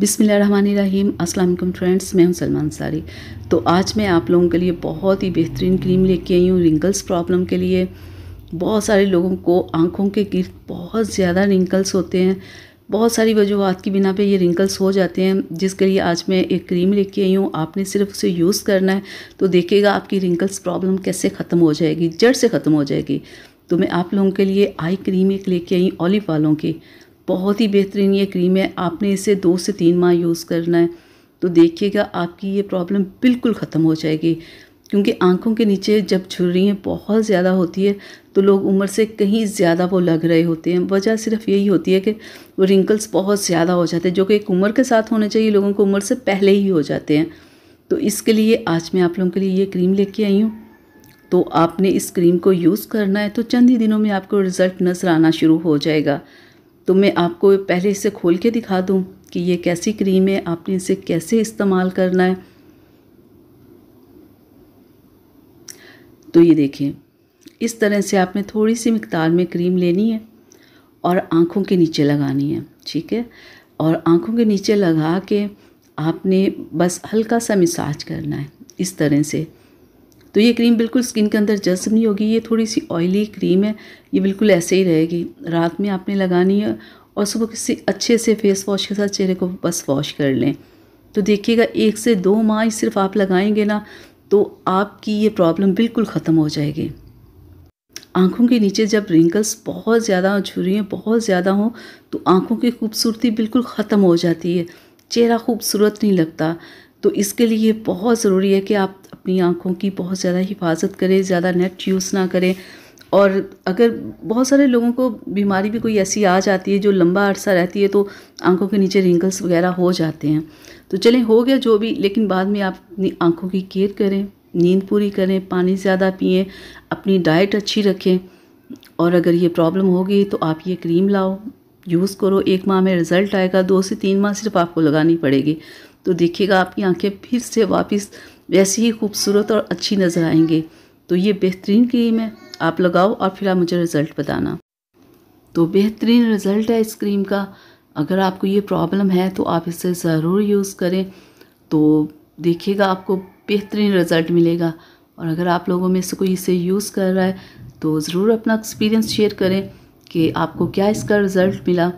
बिसमीम अस्सलाम फ्रेंड्स मैं हूं सलमान सारी तो आज मैं आप लोगों के लिए बहुत ही बेहतरीन क्रीम लेके आई हूँ रिंकल्स प्रॉब्लम के लिए बहुत सारे लोगों को आँखों के गिर बहुत ज़्यादा रिंकल्स होते हैं बहुत सारी वजूहत की बिना पे ये रिंकल्स हो जाते हैं जिसके लिए आज मैं एक क्रीम लेके आई हूँ आपने सिर्फ उसे यूज़ करना है तो देखिएगा आपकी रिंकल्स प्रॉब्लम कैसे ख़त्म हो जाएगी जड़ से ख़त्म हो जाएगी तो मैं आप लोगों के लिए आई क्रीम एक लेके आई ऑलिव वालों की बहुत ही बेहतरीन ये क्रीम है आपने इसे दो से तीन माह यूज़ करना है तो देखिएगा आपकी ये प्रॉब्लम बिल्कुल ख़त्म हो जाएगी क्योंकि आंखों के नीचे जब झुर्रियाँ बहुत ज़्यादा होती है तो लोग उम्र से कहीं ज़्यादा वो लग रहे होते हैं वजह सिर्फ यही होती है कि वो रिंकल्स बहुत ज़्यादा हो जाते हैं जो कि एक उम्र के साथ होने चाहिए लोगों को उम्र से पहले ही हो जाते हैं तो इसके लिए आज मैं आप लोगों के लिए ये क्रीम लेके आई हूँ तो आपने इस क्रीम को यूज़ करना है तो चंद ही दिनों में आपको रिज़ल्ट नज़र आना शुरू हो जाएगा तो मैं आपको पहले इसे खोल के दिखा दूँ कि ये कैसी क्रीम है आपने इसे कैसे इस्तेमाल करना है तो ये देखिए इस तरह से आपने थोड़ी सी मकदार में क्रीम लेनी है और आँखों के नीचे लगानी है ठीक है और आँखों के नीचे लगा के आपने बस हल्का सा मिसाज करना है इस तरह से तो ये क्रीम बिल्कुल स्किन के अंदर जज्ब नहीं होगी ये थोड़ी सी ऑयली क्रीम है ये बिल्कुल ऐसे ही रहेगी रात में आपने लगानी है और सुबह किसी अच्छे से फेस वॉश के साथ चेहरे को बस वॉश कर लें तो देखिएगा एक से दो माह सिर्फ आप लगाएंगे ना तो आपकी ये प्रॉब्लम बिल्कुल ख़त्म हो जाएगी आँखों के नीचे जब रिंकल्स बहुत ज़्यादा हैं बहुत ज़्यादा हों तो आँखों की खूबसूरती बिल्कुल ख़त्म हो जाती है चेहरा खूबसूरत नहीं लगता तो इसके लिए बहुत ज़रूरी है कि आप अपनी आँखों की बहुत ज़्यादा हिफाजत करें ज़्यादा नेट यूज़ ना करें और अगर बहुत सारे लोगों को बीमारी भी कोई ऐसी आ जाती है जो लंबा अरसा रहती है तो आंखों के नीचे रिंकल्स वगैरह हो जाते हैं तो चलें हो गया जो भी लेकिन बाद में आप अपनी आंखों की केयर करें नींद पूरी करें पानी ज़्यादा पिए अपनी डाइट अच्छी रखें और अगर ये प्रॉब्लम होगी तो आप ये क्रीम लाओ यूज़ करो एक माह में रिज़ल्ट आएगा दो से तीन माह सिर्फ आपको लगानी पड़ेगी तो देखिएगा आपकी आंखें फिर से वापस वैसी ही खूबसूरत और अच्छी नज़र आएंगे तो ये बेहतरीन क्रीम है आप लगाओ और फिर आप मुझे रिज़ल्ट बताना तो बेहतरीन रिज़ल्ट है इस क्रीम का अगर आपको ये प्रॉब्लम है तो आप इसे ज़रूर यूज़ करें तो देखिएगा आपको बेहतरीन रिज़ल्ट मिलेगा और अगर आप लोगों में से कोई इसे यूज़ कर रहा है तो ज़रूर अपना एक्सपीरियंस शेयर करें कि आपको क्या इसका रिज़ल्ट मिला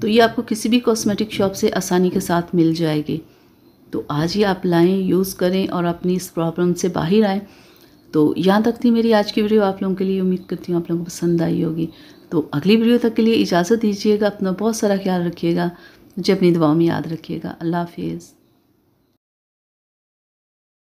तो ये आपको किसी भी कॉस्मेटिक शॉप से आसानी के साथ मिल जाएगी तो आज ही आप लाएँ यूज़ करें और अपनी इस प्रॉब्लम से बाहर आएँ तो यहाँ तक थी मेरी आज की वीडियो आप लोगों के लिए उम्मीद करती हूँ आप लोगों को पसंद आई होगी तो अगली वीडियो तक के लिए इजाज़त दीजिएगा अपना बहुत सारा ख्याल रखिएगा मुझे अपनी दुआओं में याद रखिएगा अल्लाह हाफिज़